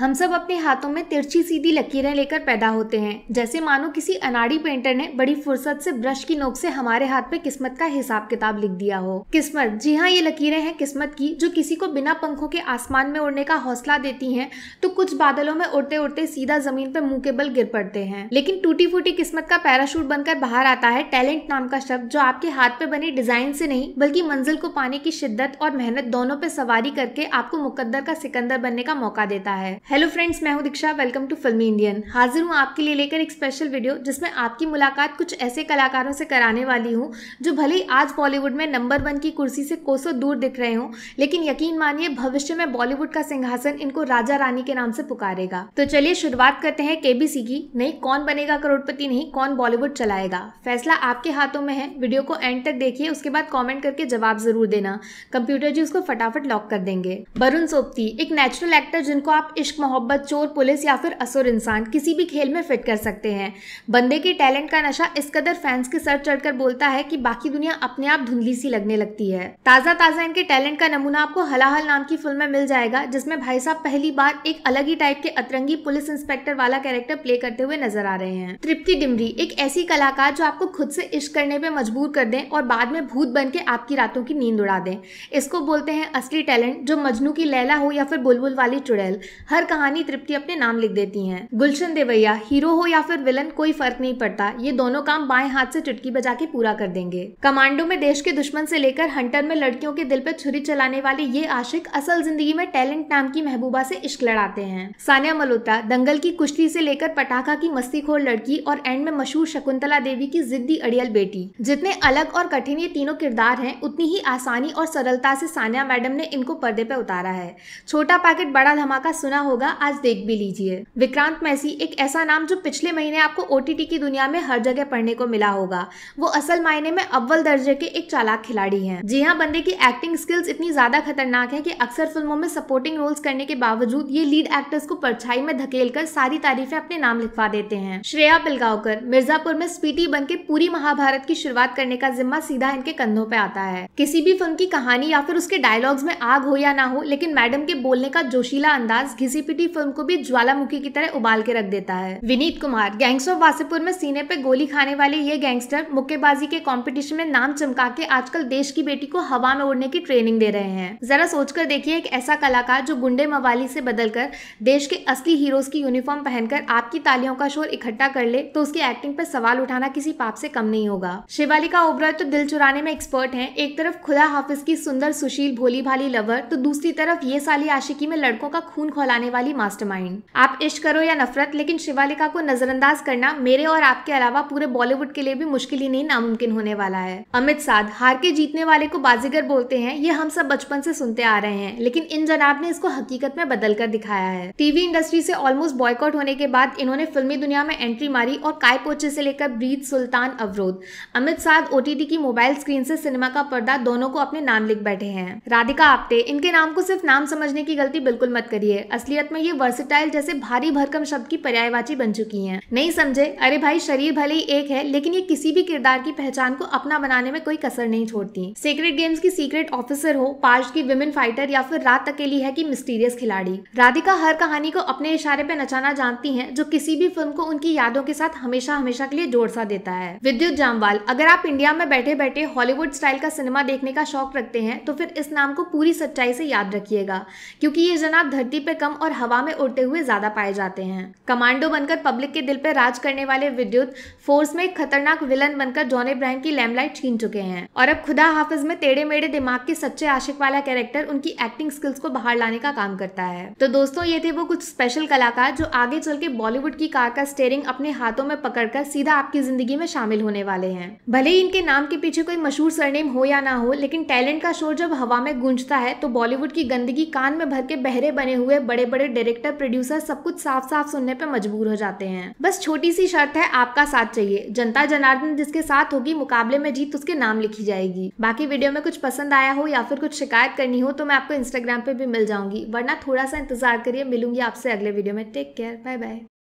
हम सब अपने हाथों में तिरछी सीधी लकीरें लेकर पैदा होते हैं जैसे मानो किसी अनाड़ी पेंटर ने बड़ी फुर्सत से ब्रश की नोक से हमारे हाथ पे किस्मत का हिसाब किताब लिख दिया हो किस्मत जी हाँ ये लकीरें हैं किस्मत की जो किसी को बिना पंखों के आसमान में उड़ने का हौसला देती हैं तो कुछ बादलों में उड़ते उड़ते सीधा जमीन पर मुंह के बल गिर पड़ते हैं लेकिन टूटी फूटी किस्मत का पैराशूट बनकर बाहर आता है टैलेंट नाम का शब्द जो आपके हाथ पे बने डिजाइन से नहीं बल्कि मंजिल को पाने की शिद्दत और मेहनत दोनों पे सवारी करके आपको मुकद्दर का सिकंदर बनने का मौका देता है हेलो फ्रेंड्स मैं हूं Diksha welcome to filmy Indian हाजिर हूं आपके लिए लेकर एक स्पेशल वीडियो जिसमें आपकी मुलाकात कुछ ऐसे कलाकारों से कराने वाली हूं जो भले ही आज बॉलीवुड में नंबर वन की कुर्सी से कोसों दूर दिख रहे हों लेकिन यकीन मानिए भविष्य में बॉलीवुड का सिंहासन इनको राजा रानी के नाम से पुकारेगा तो चलिए शुरुआत करते हैं केबीसी की नहीं कौन बनेगा करोड़पति नहीं कौन बॉलीवुड चलाएगा फैसला आपके हाथों में है वीडियो को एंड तक देखिए उसके बाद कॉमेंट करके जवाब जरूर देना कंप्यूटर जी उसको फटाफट लॉक कर देंगे वरुण सोपती एक नेचुरल एक्टर जिनको आप इश्क मोहब्बत चोर पुलिस या फिर असुर इंसान किसी भी खेल में फिट कर सकते हैं बंदे के टैलेंट का नशा इस कदर फैंस के सर चढ़कर बोलता है कि बाकी दुनिया अपने आप धुंधली सी लगने लगती है ताज़ा ताज़ा इनके टैलेंट का नमूना आपको हलाहल नाम की फिल्म में मिल जाएगा जिसमें भाई साहब पहली बार एक अलग ही टाइप के अतरंगी पुलिस इंस्पेक्टर वाला कैरेक्टर प्ले करते हुए नजर आ रहे हैं तृप्ति डिमरी एक ऐसी कलाकार जो आपको खुद से इश्क करने पर मजबूर कर दें और बाद में भूत बन के आपकी रातों की नींद उड़ा दें इसको बोलते हैं असली टैलेंट जो मजनू की लैला हो या फिर बुलबुल वाली चुड़ैल हर हर कहानी तृप्ति अपने नाम लिख देती है गुलशन देवैया हीरो हो या फिर विलन कोई फर्क नहीं पड़ता ये दोनों काम बाएं हाथ से चुटकी बजा के पूरा कर देंगे कमांडो में देश के दुश्मन से लेकर हंटर में लड़कियों के दिल पर छुरी चलाने वाले ये आशिक असल जिंदगी में टैलेंट नाम की महबूबा से इश्क लड़ाते हैं सानिया मल्होत्रा दंगल की कुश्ती से लेकर पटाखा की मस्तीखोर लड़की और एंड में मशहूर शकुंतला देवी की जिद्दी अड़ियल बेटी जितने अलग और कठिन ये तीनों किरदार हैं उतनी ही आसानी और सरलता से सानिया मैडम ने इनको पर्दे पे उतारा है छोटा पैकेट बड़ा धमाका सुना हो होगा आज देख भी लीजिए विक्रांत मैसी एक ऐसा नाम जो पिछले महीने आपको ओटीटी की दुनिया में हर जगह पढ़ने को मिला होगा वो असल मायने में अव्वल दर्जे के एक चालाक खिलाड़ी हैं जी हाँ बंदे की एक्टिंग स्किल्स इतनी ज्यादा खतरनाक है कि अक्सर फिल्मों में सपोर्टिंग रोल्स करने के बावजूद ये लीड एक्टर्स को परछाई में धकेल कर सारी तारीफें अपने नाम लिखवा देते हैं श्रेया बिलगावकर मिर्जापुर में स्पीटी बन के पूरी महाभारत की शुरुआत करने का जिम्मा सीधा इनके कंधों पे आता है किसी भी फिल्म की कहानी या फिर उसके डायलॉग्स में आग हो या ना हो लेकिन मैडम के बोलने का जोशीला अंदाज घिसी एनसीपीटी फिल्म को भी ज्वालामुखी की तरह उबाल के रख देता है विनीत कुमार गैंग्स ऑफ वासेपुर में सीने पे गोली खाने वाले ये गैंगस्टर मुक्केबाजी के कॉम्पिटिशन में नाम चमका के आजकल देश की बेटी को हवा में उड़ने की ट्रेनिंग दे रहे हैं जरा सोचकर देखिए एक ऐसा कलाकार जो गुंडे मवाली से बदलकर देश के असली हीरोज की यूनिफॉर्म पहनकर आपकी तालियों का शोर इकट्ठा कर ले तो उसकी एक्टिंग पर सवाल उठाना किसी पाप से कम नहीं होगा शिवालिका ओबरा तो दिल चुराने में एक्सपर्ट है एक तरफ खुदा हाफिज की सुंदर सुशील भोली भाली लवर तो दूसरी तरफ ये साली आशिकी में लड़कों का खून खोलाने वाली मास्टरमाइंड आप इश्क करो या नफरत लेकिन शिवालिका को नजरअंदाज करना मेरे और आपके अलावा पूरे बॉलीवुड के लिए भी मुश्किल ही नहीं नामुमकिन होने वाला है अमित साध हार के जीतने वाले को बाजीगर बोलते हैं ये हम सब बचपन से सुनते आ रहे हैं लेकिन इन जनाब ने इसको हकीकत में बदल कर दिखाया है टीवी इंडस्ट्री से ऑलमोस्ट बॉयकॉट होने के बाद इन्होंने फिल्मी दुनिया में एंट्री मारी और काय पोचे से लेकर ब्रीद सुल्तान अवरोध अमित साध ओटीटी की मोबाइल स्क्रीन से सिनेमा का पर्दा दोनों को अपने नाम लिख बैठे हैं राधिका आपते इनके नाम को सिर्फ नाम समझने की गलती बिल्कुल मत करिए असली असलियत में ये वर्सिटाइल जैसे भारी भरकम शब्द की पर्यायवाची बन चुकी हैं नहीं समझे अरे भाई शरीर भले ही एक है लेकिन ये किसी भी किरदार की पहचान को अपना बनाने में कोई कसर नहीं छोड़ती सीक्रेट गेम्स की सीक्रेट ऑफिसर हो पार्श की विमेन फाइटर या फिर रात अकेली है की मिस्टीरियस खिलाड़ी राधिका हर कहानी को अपने इशारे पे नचाना जानती है जो किसी भी फिल्म को उनकी यादों के साथ हमेशा हमेशा के लिए जोड़ सा देता है विद्युत जामवाल अगर आप इंडिया में बैठे बैठे हॉलीवुड स्टाइल का सिनेमा देखने का शौक रखते हैं तो फिर इस नाम को पूरी सच्चाई से याद रखिएगा क्योंकि ये जनाब धरती पे कम और और हवा में उड़ते हुए ज्यादा पाए जाते हैं कमांडो बनकर पब्लिक के दिल पर राज करने वाले विद्युत फोर्स में एक खतरनाक विलन बनकर जॉन इब्राहिम की लैमलाइट छीन चुके हैं और अब खुदा हाफिज में टेढ़े मेढ़े दिमाग के सच्चे आशिक वाला कैरेक्टर उनकी एक्टिंग स्किल्स को बाहर लाने का काम करता है तो दोस्तों ये थे वो कुछ स्पेशल कलाकार जो आगे चल के बॉलीवुड की कार का स्टेयरिंग अपने हाथों में पकड़कर सीधा आपकी जिंदगी में शामिल होने वाले हैं भले ही इनके नाम के पीछे कोई मशहूर सरनेम हो या ना हो लेकिन टैलेंट का शोर जब हवा में गूंजता है तो बॉलीवुड की गंदगी कान में भर के बहरे बने हुए बड़े बड़े बड़े डायरेक्टर प्रोड्यूसर सब कुछ साफ साफ सुनने पर मजबूर हो जाते हैं बस छोटी सी शर्त है आपका साथ चाहिए जनता जनार्दन जिसके साथ होगी मुकाबले में जीत उसके नाम लिखी जाएगी बाकी वीडियो में कुछ पसंद आया हो या फिर कुछ शिकायत करनी हो तो मैं आपको इंस्टाग्राम पे भी मिल जाऊंगी वरना थोड़ा सा इंतजार करिए मिलूंगी आपसे अगले वीडियो में टेक केयर बाय बाय